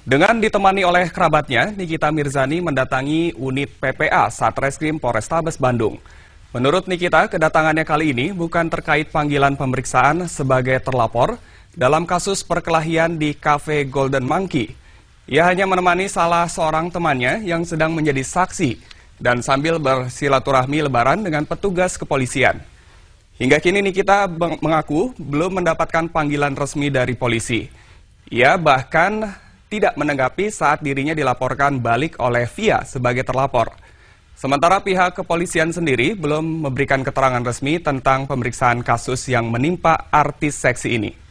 Dengan ditemani oleh kerabatnya, Nikita Mirzani mendatangi unit PPA Satreskrim Polrestabes Bandung. Menurut Nikita, kedatangannya kali ini bukan terkait panggilan pemeriksaan sebagai terlapor dalam kasus perkelahian di Cafe Golden Monkey. Ia hanya menemani salah seorang temannya yang sedang menjadi saksi dan sambil bersilaturahmi lebaran dengan petugas kepolisian. Hingga kini Nikita mengaku belum mendapatkan panggilan resmi dari polisi. Ia bahkan tidak menanggapi saat dirinya dilaporkan balik oleh Via sebagai terlapor. Sementara pihak kepolisian sendiri belum memberikan keterangan resmi tentang pemeriksaan kasus yang menimpa artis seksi ini.